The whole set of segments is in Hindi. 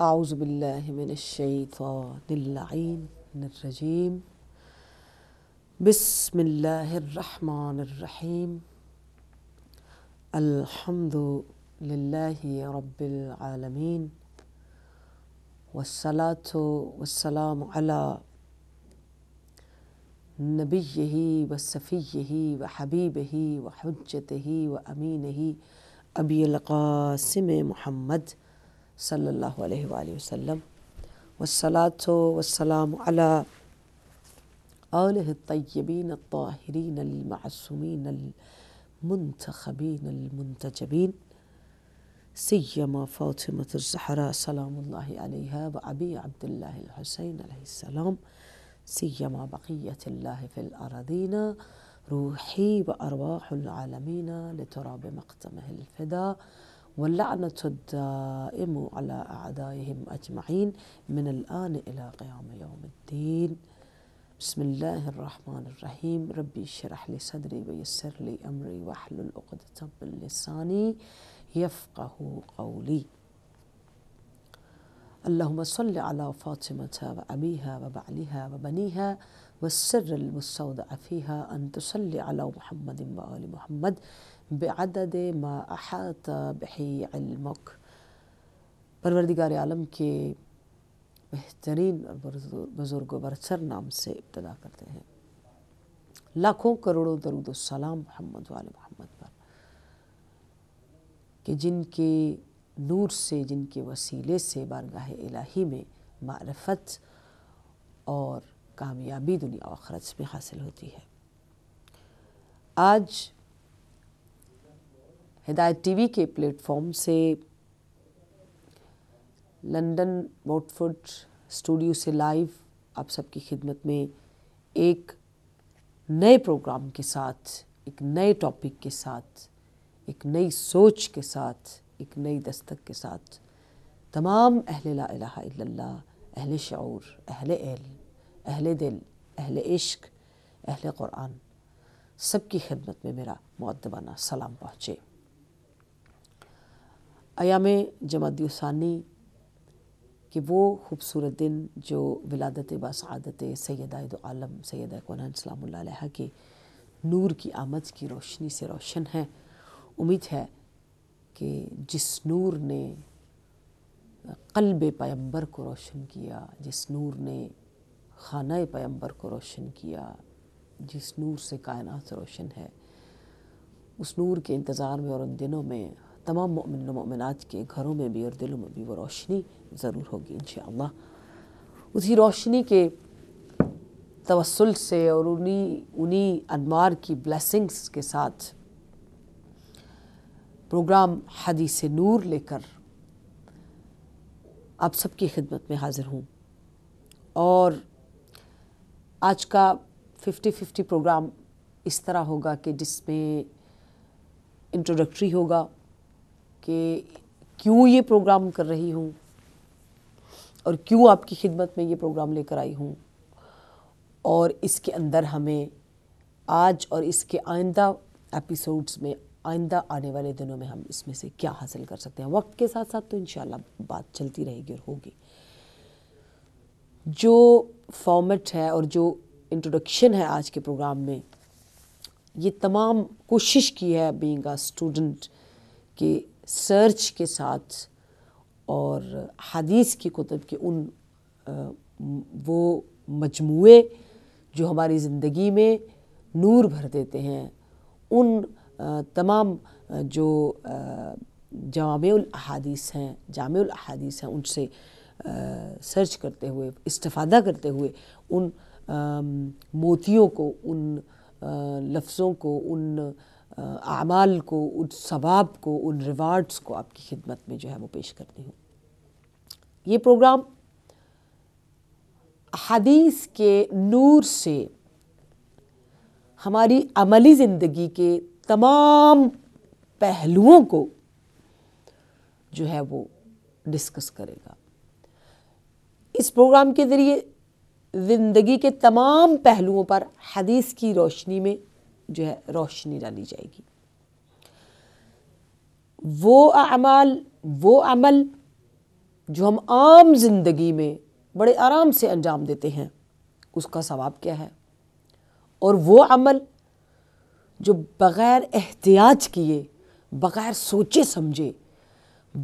أعوذ بالله من الشيطان اللعين الرجيم بسم الله الرحمن الرحيم الحمد لله رب العالمين والصلاة والسلام على نبيه وسفيه وحبيبه وحجته وأمينه أبي القاسم محمد صلى الله عليه وآله وسلم والصلاة والسلام على آله الطيبين الطاهرين المعصومين المنتخبين المنتجبين سيما فاطمة الزهراء سلام الله عليها وأبي عبد الله الحسين عليه السلام سيما بقية الله في الأراضينا روحي وأرواح العالمين لتراب مقدمه الفدا واللعنة الدائم على أعدائهم أجمعين من الآن إلى قيام يوم الدين بسم الله الرحمن الرحيم ربي اشرح لي صدري ويسر لي أمري واحلل عقدة من لساني يفقه قولي اللهم صل على فاطمة وأبيها وبعلها وبنيها والسر المستودع فيها أن تصلي على محمد وآل محمد बेअदद मा अहात बही अलमुक परवरदिगार आलम के बेहतरीन और बुज़ुर्ग बरसर नाम से इब्तदा करते हैं लाखों करोड़ों दरुद सलाम महमद वाल महमद पर कि जिनके नूर से जिनके वसीले से बारगाह इलाही में मार्फत और कामयाबी दुनिया आखरत में हासिल होती है आज हिदायत टीवी के प्लेटफॉर्म से लंदन वोटफुट स्टूडियो से लाइव आप सबकी खिदमत में एक नए प्रोग्राम के साथ एक नए टॉपिक के साथ एक नई सोच के साथ एक नई दस्तक के साथ तमाम अहल ला अहल शूर अहल एल अहल दिल अहल इश्क अहल क़ुरान सबकी खिदमत में मेरा मुद्दबाना सलाम पहुँचे अयाम जमातसानी कि वो खूबसूरत दिन जो विलादत बसादत सैद आलम सैद सलाम के नूर की आमद की रोशनी से रोशन है उम्मीद है कि जिस नूर ने कल्ब पैम्बर को रोशन किया जिस नूर ने खाना पैम्बर को रोशन किया जिस नूर से कायनात रोशन है उस नूर के इंतज़ार में और उन दिनों में तमाम मोमिन ममिनत के घरों में भी और दिलों में भी वो रोशनी ज़रूर होगी इन उसी रोशनी के तवसल से और उन्हीं उन्हीं अनमार की ब्लेसिंग्स के साथ प्रोग्राम हदीस नूर लेकर आप सबकी खिदमत में हाज़िर हूँ और आज का फिफ्टी फिफ्टी प्रोग्राम इस तरह होगा कि जिसमें इंट्रोडक्टरी होगा कि क्यों ये प्रोग्राम कर रही हूँ और क्यों आपकी खिदमत में ये प्रोग्राम लेकर आई हूँ और इसके अंदर हमें आज और इसके आइंदा एपिसोड्स में आइंदा आने वाले दिनों में हम इसमें से क्या हासिल कर सकते हैं वक्त के साथ साथ तो इन बात चलती रहेगी और होगी जो फॉर्मेट है और जो इंट्रोडक्शन है आज के प्रोग्राम में ये तमाम कोशिश की है बीइंग अ स्टूडेंट कि सर्च के साथ और हदीस की कुतब के उन वो मजमू जो हमारी ज़िंदगी में नूर भर देते हैं उन तमाम जो जामहदीस हैं जामहदीस हैं उनसे सर्च करते हुए इस्तफादा करते हुए उन मोतियों को उन लफ्ज़ों को उन अमाल को उन सवाब को उन रिवार्ड्स को आपकी खिदमत में जो है वो पेश करती हूँ ये प्रोग्राम हदीस के नूर से हमारी अमली ज़िंदगी के तमाम पहलुओं को जो है वो डिस्कस करेगा इस प्रोग्राम के ज़रिए ज़िंदगी के तमाम पहलुओं पर हदीस की रोशनी में जो है रोशनी डाली जाएगी वो अमाल वो अमल जो हम आम ज़िंदगी में बड़े आराम से अंजाम देते हैं उसका सवाब क्या है और वो अमल जो बग़ैर एहतियात किए बग़ैर सोचे समझे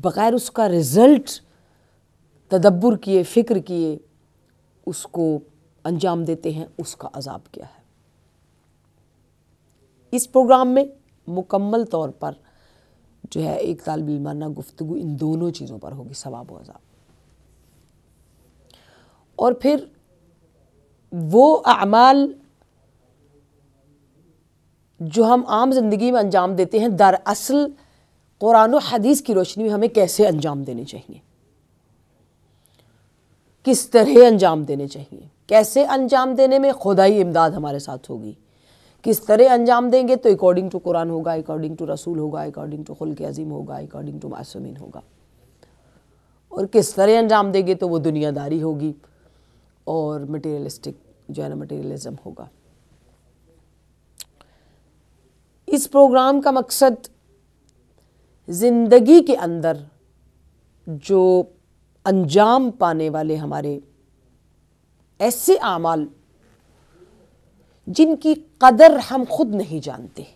बग़ैर उसका रिज़ल्ट तदब्बर किए फ़िक्र किए उसको अंजाम देते हैं उसका अजाब क्या है इस प्रोग्राम में मुकम्मल तौर पर जो है एक तालब इलमाना गुफ्तु इन दोनों चीज़ों पर होगी सवाब अजाब और फिर वो अमाल जो हम आम ज़िंदगी में अंजाम देते हैं दरअसल कुरान हदीस की रोशनी में हमें कैसे अंजाम देने चाहिए किस तरह अंजाम देने चाहिए कैसे अंजाम देने में खुदाई इमदाद हमारे साथ होगी किस तरह अंजाम देंगे तो अकॉर्डिंग टू कुरान होगा अकॉर्डिंग टू रसूल होगा अकॉर्डिंग टू खुल के अजीम होगा अकॉर्डिंग टू मासमिन होगा और किस तरह अंजाम देंगे तो वो दुनियादारी होगी और मटेरियलिस्टिक जो है ना मटेरियलिज्म होगा इस प्रोग्राम का मकसद ज़िंदगी के अंदर जो अंजाम पाने वाले हमारे ऐसे आमाल जिनकी कदर हम खुद नहीं जानते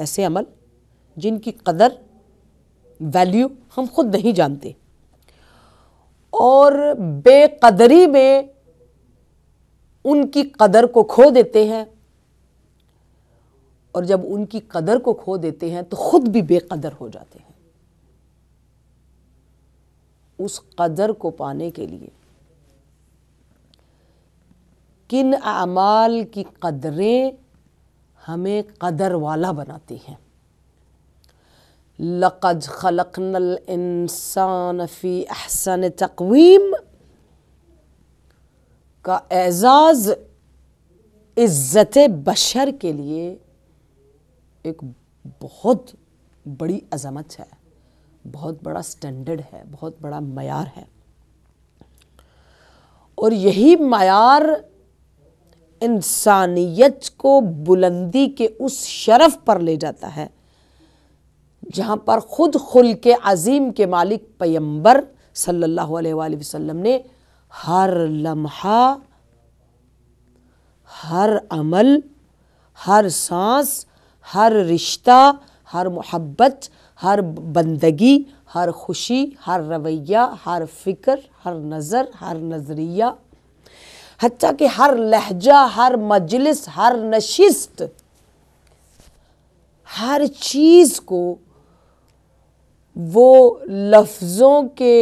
ऐसे अमल जिनकी कदर वैल्यू हम खुद नहीं जानते और बेकदरी में उनकी कदर को खो देते हैं और जब उनकी कदर को खो देते हैं तो खुद भी बेकदर हो जाते हैं उस कदर को पाने के लिए किन अमाल की कदरें हमें कदर वाला बनाती हैं लक़द खलकनल इंसान फ़ी अहसन तकवीम का एज़ाज़ इज़्ज़त बशर के लिए एक बहुत बड़ी अज़मत है बहुत बड़ा स्टैंडर्ड है बहुत बड़ा मैार है और यही मैार इंसानियत को बुलंदी के उस शरफ पर ले जाता है जहाँ पर ख़ुद खुल के अजीम के मालिक पैम्बर सल्लल्लाहु अलैहि वसल्लम ने हर लम्हा हर अमल हर सांस हर रिश्ता हर मोहब्बत हर बंदगी हर खुशी हर रवैया हर फ़िक्र हर नज़र हर नज़रिया हती कि हर लहजा हर मजलिस हर नशिस्त हर चीज़ को वो लफ्ज़ों के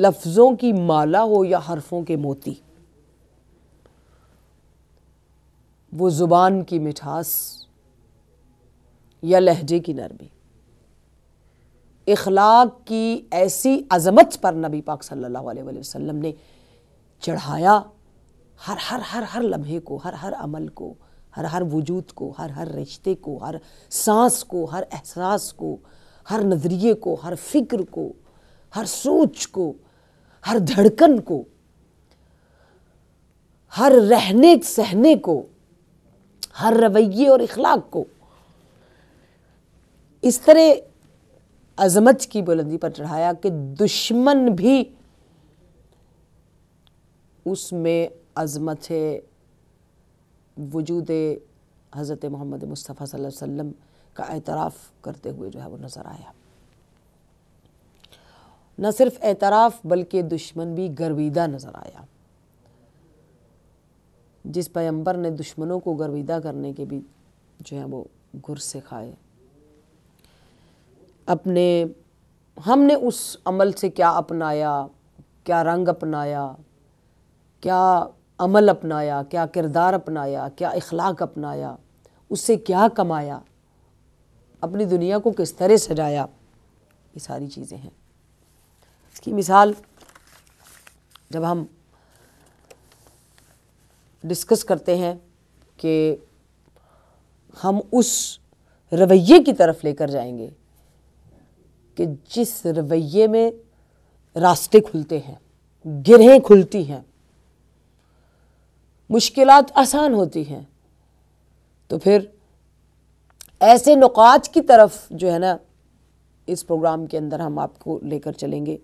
लफ्ज़ों की माला हो या हरफों के मोती वो ज़ुबान की मिठास या लहजे की नरमी इखलाक की ऐसी अजमत पर नबी पाक सल्लल्लाहु अलैहि वसल्लम ने चढ़ाया हर हर हर हर लम्हे को हर हर अमल को हर हर वजूद को हर हर रिश्ते को हर सांस को हर एहसास को हर नज़रिए को हर फिक्र को हर सोच को हर धड़कन को हर रहने सहने को हर रवैये और इखलाक को इस तरह अजमत की बुलंदी पर चढ़ाया कि दुश्मन भी उसमें अज़मत वजूद हज़रत मोहम्मद मुस्तफ़ा वसम का एतराफ़ करते हुए जो है वो नज़र आया न सिर्फ एतराफ़ बल्कि दुश्मन भी गर्विदा नज़र आया जिस पैम्बर ने दुश्मनों को गर्विदा करने के भी जो है वो गुर से खाए अपने हमने उस अमल से क्या अपनाया क्या रंग अपनाया क्या अमल अपनाया क्या किरदार अपनाया क्या इखलाक अपनाया उससे क्या कमाया अपनी दुनिया को किस तरह सजाया ये सारी चीज़ें हैं इसकी मिसाल जब हम डिस्कस करते हैं कि हम उस रवैये की तरफ लेकर जाएंगे कि जिस रवैये में रास्ते खुलते हैं गिरहें खुलती हैं मुश्किल आसान होती हैं तो फिर ऐसे नुकात की तरफ जो है ना इस प्रोग्राम के अंदर हम आपको लेकर चलेंगे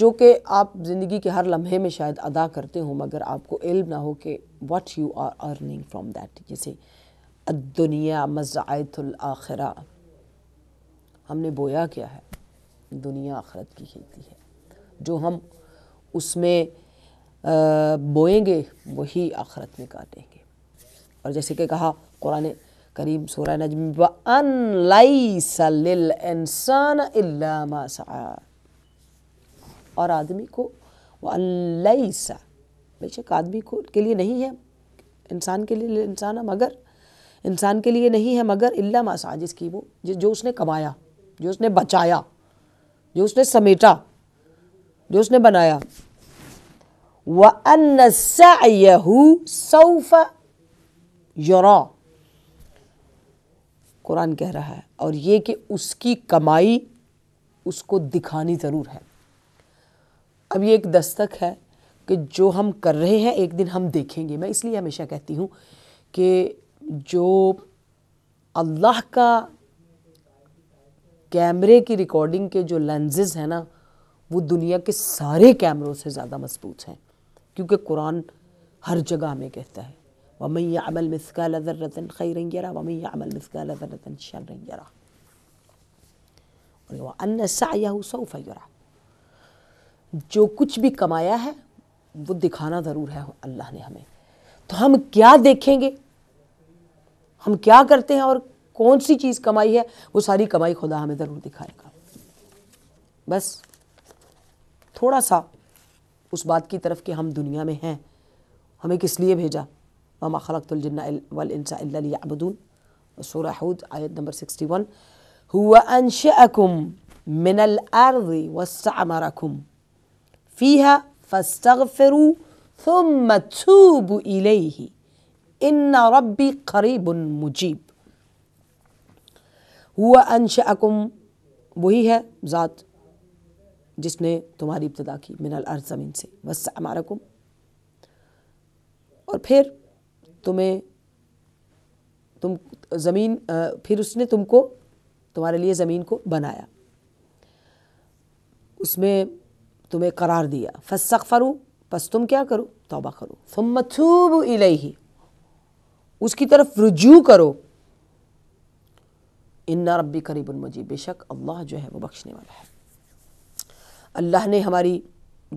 जो कि आप ज़िंदगी के हर लम्हे में शायद अदा करते हो मगर आपको इल्म ना हो कि what you are earning from that जैसे दुनिया मज़ायतुल आखिरा हमने बोया क्या है दुनिया आखरत की खेती है जो हम उसमें बोएंगे वही आखरत में काटेंगे और जैसे कि कहा कुरान करीम सोरा नजम इंसान और आदमी को सा बेशक आदमी को के लिए नहीं है इंसान के लिए इंसान है मगर इंसान के लिए नहीं है मगर इल्ला मासा जिसकी वो जो उसने कमाया जो उसने बचाया जो उसने समेटा जो उसने बनाया कुरान कह रहा है और ये कि उसकी कमाई उसको दिखानी ज़रूर है अब ये एक दस्तक है कि जो हम कर रहे हैं एक दिन हम देखेंगे मैं इसलिए हमेशा कहती हूँ कि जो अल्लाह का कैमरे की रिकॉर्डिंग के जो लेंजेज़ हैं ना वो दुनिया के सारे कैमरों से ज़्यादा मजबूत हैं क्योंकि कुरान हर जगह हमें कहता है वमैया अमल मिसका रतन खई रंगरा वमैया अमल मिसका रतन शर रंगरा और जो कुछ भी कमाया है वो दिखाना ज़रूर है अल्लाह ने हमें तो हम क्या देखेंगे हम क्या करते हैं और कौन सी चीज़ कमाई है वो सारी कमाई खुदा हमें ज़रूर दिखाएगा बस थोड़ा सा طرف کہ ہم دنیا میں ہیں ہمیں کس لیے بھیجا وما خلقت الجن والانس الا ليعبدون سورہ حود ایت نمبر 61 هو انشئكم من الأرض واستعمركم فيها فاستغفروا ثم توبوا إليه إن ربي قريب مجيب هو أنشأكم وهي ذات जिसने तुम्हारी इब्तदा की मिनल अर्ज ज़मीन से बस अमारकुम और फिर तुम्हें तुम ज़मीन फिर उसने तुमको तुम्हारे लिए ज़मीन को बनाया उसमें तुम्हें करार दिया फसक बस तुम क्या करो तोबा करो फम मथूब इलही उसकी तरफ रुजू करो इन्ना रब्बी करीब मुजीब बेशक अल्लाह जो है वो बख्शने वाला है अल्लाह ने हमारी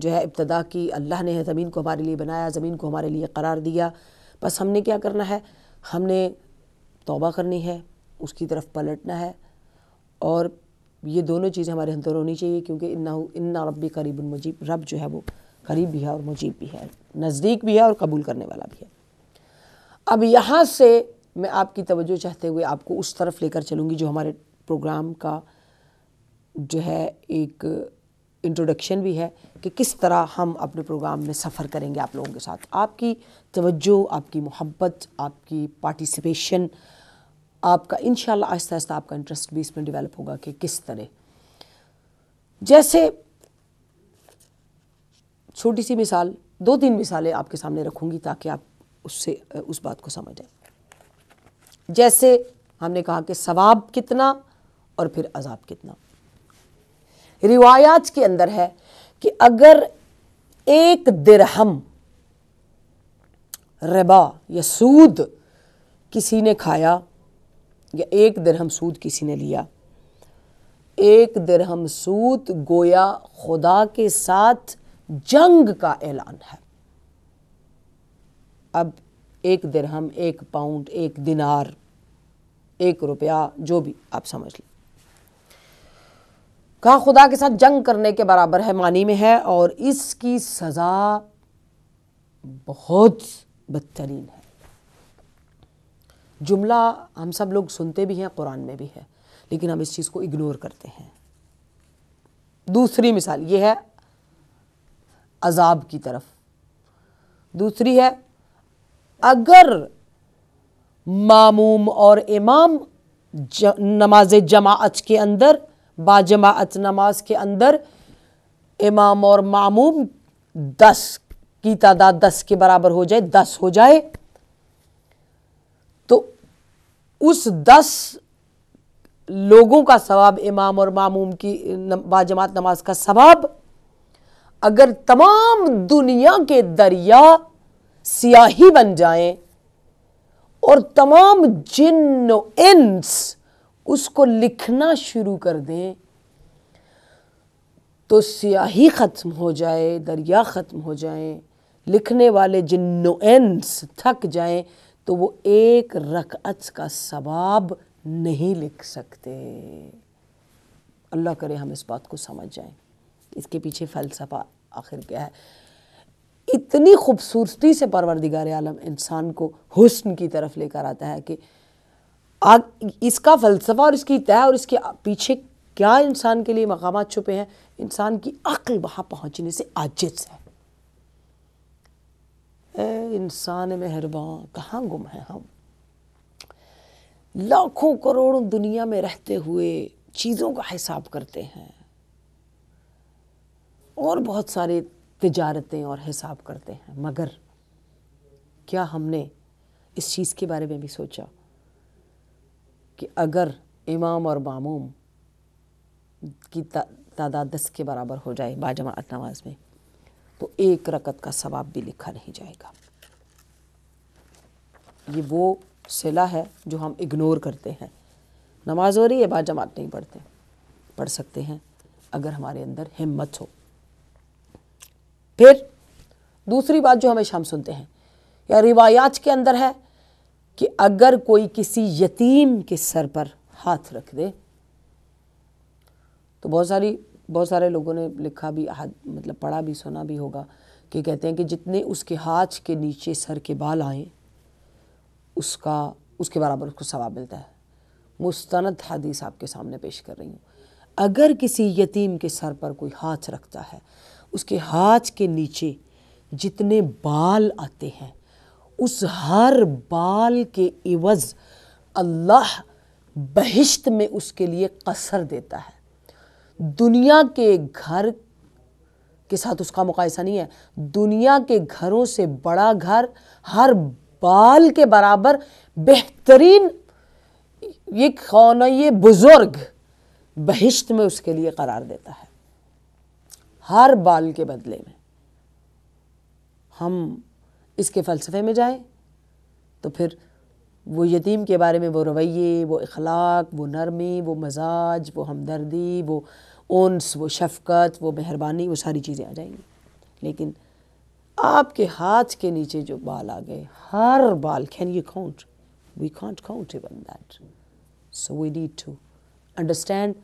जो है इब्तदा की अल्लाह ने ज़मीन को हमारे लिए बनाया ज़मीन को हमारे लिए करार दिया बस हमने क्या करना है हमने तोबा करनी है उसकी तरफ पलटना है और ये दोनों चीज़ें हमारे अंदर होनी चाहिए क्योंकि इन्ना इन्ना भी करीब मुजीब रब जो है वो करीब भी है और मुजीब भी है नज़दीक भी है और कबूल करने वाला भी है अब यहाँ से मैं आपकी तवज्जो चाहते हुए आपको उस तरफ लेकर चलूँगी जो हमारे प्रोग्राम का जो है एक इंट्रोडक्शन भी है कि किस तरह हम अपने प्रोग्राम में सफ़र करेंगे आप लोगों के साथ आपकी तवज्जो आपकी मोहब्बत आपकी पार्टिसिपेशन आपका इन आहिस्ता आहिस्ता आपका इंटरेस्ट भी इसमें डेवलप होगा कि किस तरह जैसे छोटी सी मिसाल दो तीन मिसालें आपके सामने रखूंगी ताकि आप उससे उस बात को समझ जैसे हमने कहा कि सवाब कितना और फिर अजाब कितना रिवायात के अंदर है कि अगर एक दिरहम रबा या सूद किसी ने खाया या एक दिरहम सूद किसी ने लिया एक दिरहम सूद गोया खुदा के साथ जंग का ऐलान है अब एक दिरहम एक पाउंड एक दिनार एक रुपया जो भी आप समझ लें कहा खुदा के साथ जंग करने के बराबर है मानी में है और इसकी सज़ा बहुत बदतरीन है जुमला हम सब लोग सुनते भी हैं कुरान में भी है लेकिन हम इस चीज़ को इग्नोर करते हैं दूसरी मिसाल ये है अजाब की तरफ दूसरी है अगर मामूम और इमाम नमाज जमात के अंदर बाजमात नमाज के अंदर इमाम और मामूम दस की तादाद दस के बराबर हो जाए दस हो जाए तो उस दस लोगों का सवाब इमाम और मामूम की बाजमात नमाज का सवाब अगर तमाम दुनिया के दरिया सियाही बन जाएं और तमाम जिन इंस उसको लिखना शुरू कर दें तो स्याही ख़त्म हो जाए दरिया ख़त्म हो जाए लिखने वाले जिन्नोंस थक जाएं तो वो एक रकअत का सवाब नहीं लिख सकते अल्लाह करे हम इस बात को समझ जाएं इसके पीछे फ़लसफ़ा आखिर क्या है इतनी खूबसूरती से परवरदिगार आलम इंसान को हुस्न की तरफ लेकर आता है कि आग इसका फ़लसफ़ा और इसकी तय और इसके पीछे क्या इंसान के लिए मकाम छुपे हैं इंसान की अक्ल वहां पहुंचने से आजिज है इंसान मेहरबान कहाँ गुम है हम लाखों करोड़ों दुनिया में रहते हुए चीज़ों का हिसाब करते हैं और बहुत सारे तजारतें और हिसाब करते हैं मगर क्या हमने इस चीज़ के बारे में भी सोचा कि अगर इमाम और मामूम की तादाद दस के बराबर हो जाए बाजमात नमाज में तो एक रकत का सवाब भी लिखा नहीं जाएगा ये वो सिला है जो हम इग्नोर करते हैं नमाज हो रही है बाजमात नहीं पढ़ते पढ़ सकते हैं अगर हमारे अंदर हिम्मत हो फिर दूसरी बात जो हमेशा हम सुनते हैं या रिवायात के अंदर है कि अगर कोई किसी यतीम के सर पर हाथ रख दे तो बहुत सारी बहुत सारे लोगों ने लिखा भी मतलब पढ़ा भी सुना भी होगा कि कहते हैं कि जितने उसके हाथ के नीचे सर के बाल आए उसका उसके बराबर उसको सवाब मिलता है मुस्ंद हदीस आपके सामने पेश कर रही हूँ अगर किसी यतीम के सर पर कोई हाथ रखता है उसके हाथ के नीचे जितने बाल आते हैं उस हर बाल के इवज़ अल्लाह बहिश्त में उसके लिए कसर देता है दुनिया के घर के साथ उसका मुकायसा नहीं है दुनिया के घरों से बड़ा घर हर बाल के बराबर बेहतरीन ये है ये बुज़ुर्ग बहिश्त में उसके लिए करार देता है हर बाल के बदले में हम इसके फ़लसफ़े में जाए तो फिर वो यतीम के बारे में वो रवैये वो अखलाक वो नरमी वो मजाज वो हमदर्दी वो ओनस वो शफकत वो मेहरबानी वो सारी चीज़ें आ जाएंगी लेकिन आपके हाथ के नीचे जो बाल आ गए हर बाल can you count we can't count even that so we need to understand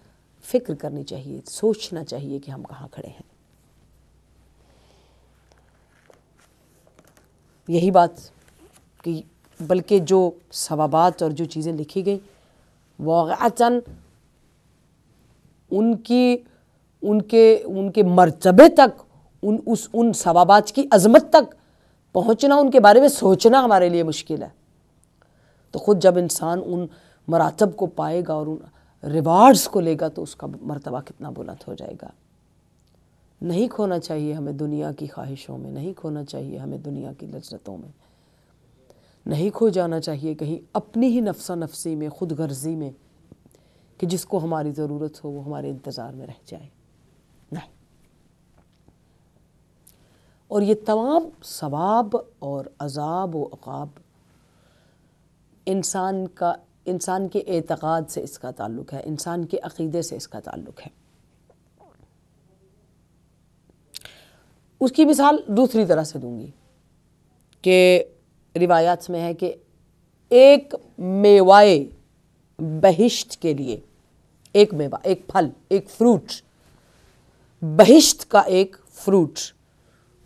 फ़िक्र करनी चाहिए सोचना चाहिए कि हम कहाँ खड़े हैं यही बात कि बल्कि जो सवाबात और जो चीज़ें लिखी गई वाक़ता उनकी उनके उनके मरतबे तक उन उस उन सवाबात की अजमत तक पहुँचना उनके बारे में सोचना हमारे लिए मुश्किल है तो ख़ुद जब इंसान उन मरातब को पाएगा और उन रिवार्ड्स को लेगा तो उसका मरतबा कितना बुलंद हो जाएगा नहीं खोना चाहिए हमें दुनिया की ख्वाहिशों में नहीं खोना चाहिए हमें दुनिया की लजरतों में नहीं खो जाना चाहिए कहीं अपनी ही नफसा नफसी में खुद गर्जी में कि जिसको हमारी ज़रूरत हो वो हमारे इंतज़ार में रह जाए नहीं और ये तमाम सवाब और अजाब व अकाब इंसान का इंसान के एतक़ाद से इसका ताल्लुक़ है इंसान के अक़ीदे से इसका ताल्लुक़ है उसकी मिसाल दूसरी तरह से दूंगी कि रिवायात में है कि एक मेवाए बहिश्त के लिए एक मेवा एक फल एक फ्रूट बहिश्त का एक फ्रूट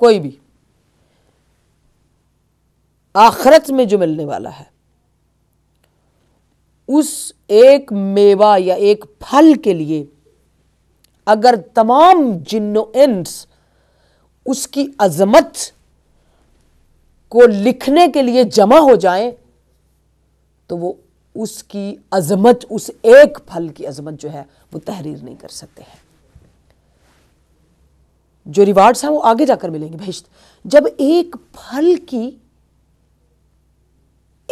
कोई भी आखरत में जो मिलने वाला है उस एक मेवा या एक फल के लिए अगर तमाम जिन्नो एंड्स उसकी अजमत को लिखने के लिए जमा हो जाए तो वो उसकी अजमत उस एक फल की अजमत जो है वो तहरीर नहीं कर सकते हैं जो रिवार्ड्स हैं वो आगे जाकर मिलेंगे भेष्ट जब एक फल की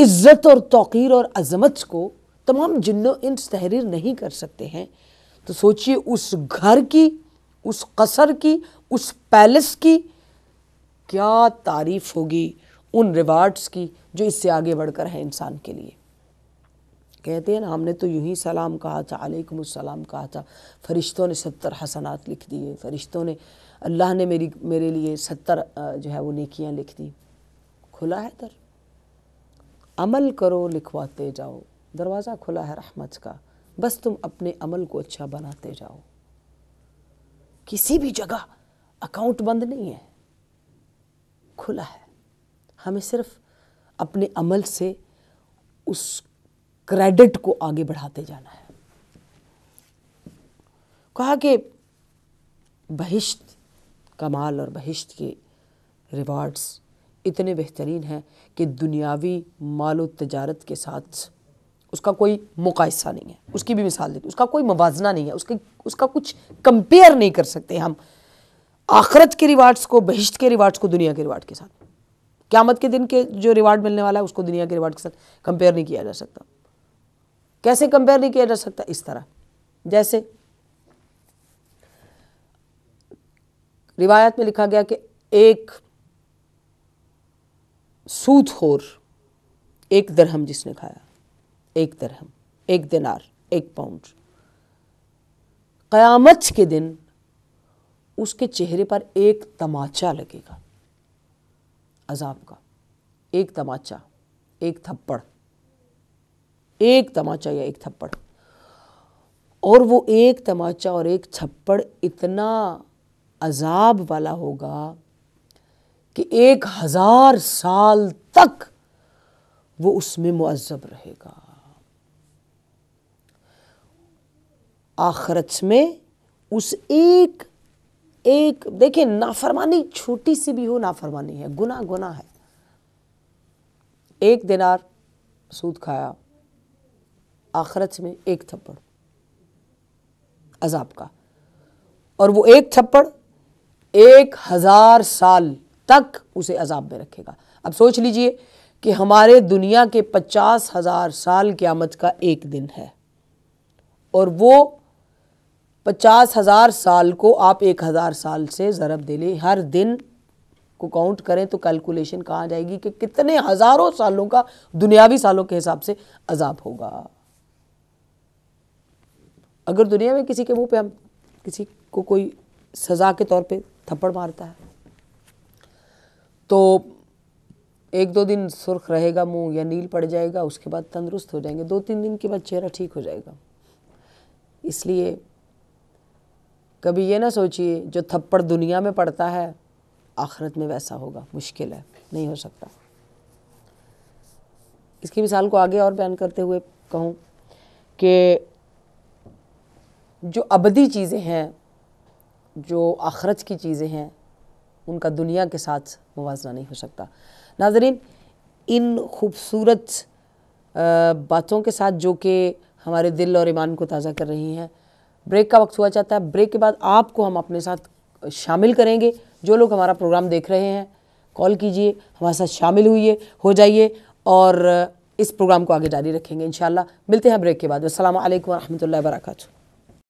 इज्जत और तोकीर और अजमत को तमाम जिन्नो इंस तहरीर नहीं कर सकते हैं तो सोचिए उस घर की उस कसर की उस पैलेस की क्या तारीफ होगी उन रिवार्ड्स की जो इससे आगे बढ़कर है इंसान के लिए कहते हैं ना हमने तो यूं ही सलाम कहा था अलैकुम सलाम कहा था फरिश्तों ने सत्तर हसनात लिख दिए फरिश्तों ने अल्लाह ने मेरी मेरे लिए सत्तर जो है वो नेकियां लिख दी खुला है दर अमल करो लिखवाते जाओ दरवाज़ा खुला है रहमत का बस तुम अपने अमल को अच्छा बनाते जाओ किसी भी जगह अकाउंट बंद नहीं है खुला है हमें सिर्फ अपने अमल से उस क्रेडिट को आगे बढ़ाते जाना है कहा कि बहिश्त कमाल और बहिश्त के रिवार्ड्स इतने बेहतरीन हैं कि दुनियावी मालो तजारत के साथ उसका कोई मुकायसा नहीं है उसकी भी मिसाल देती उसका कोई मुजना नहीं है उसके उसका कुछ कंपेयर नहीं कर सकते हम आखरत के रिवार्ड्स को बहिश्त के रिवार्ड्स को दुनिया के रिवार्ड के साथ क्यामत के दिन के जो रिवार्ड मिलने वाला है उसको दुनिया के रिवार्ड के साथ कंपेयर नहीं किया जा सकता कैसे कंपेयर नहीं किया जा सकता इस तरह जैसे रिवायत में लिखा गया कि एक सूदखोर एक दरहम जिसने खाया एक दरहम एक दिनार एक पाउंड क़यामत के दिन उसके चेहरे पर एक तमाचा लगेगा अजाब का एक तमाचा एक थप्पड़ एक तमाचा या एक थप्पड़ और वो एक तमाचा और एक छप्पड़ इतना अजाब वाला होगा कि एक हज़ार साल तक वो उसमें मुआजब रहेगा आखरत में उस एक एक देखिए नाफरमानी छोटी सी भी हो नाफरमानी है गुना गुना है एक दिनार सूद खाया आखरत में एक थप्पड़ अजाब का और वो एक थप्पड़ एक हज़ार साल तक उसे अजाब में रखेगा अब सोच लीजिए कि हमारे दुनिया के पचास हज़ार साल क़्यामत का एक दिन है और वो पचास हज़ार साल को आप एक हज़ार साल से ज़रब दे लें हर दिन को काउंट करें तो कैलकुलेशन कहाँ जाएगी कि कितने हज़ारों सालों का दुनियावी सालों के हिसाब से अजाब होगा अगर दुनिया में किसी के मुंह पे हम किसी को कोई सज़ा के तौर पे थप्पड़ मारता है तो एक दो दिन सुर्ख रहेगा मुंह या नील पड़ जाएगा उसके बाद तंदुरुस्त हो जाएंगे दो तीन दिन के बाद चेहरा ठीक हो जाएगा इसलिए कभी ये ना सोचिए जो थप्पड़ दुनिया में पड़ता है आखिरत में वैसा होगा मुश्किल है नहीं हो सकता इसकी मिसाल को आगे और बयान करते हुए कहूँ कि जो अबदी चीज़ें हैं जो आखरत की चीज़ें हैं उनका दुनिया के साथ मुवजना नहीं हो सकता नाजरीन इन खूबसूरत बातों के साथ जो कि हमारे दिल और ईमान को ताज़ा कर रही हैं ब्रेक का वक्त हुआ चाहता है ब्रेक के बाद आपको हम अपने साथ शामिल करेंगे जो लोग हमारा प्रोग्राम देख रहे हैं कॉल कीजिए हमारे साथ शामिल हुई हो जाइए और इस प्रोग्राम को आगे जारी रखेंगे इन मिलते हैं ब्रेक के बाद असल वरहमल वर्का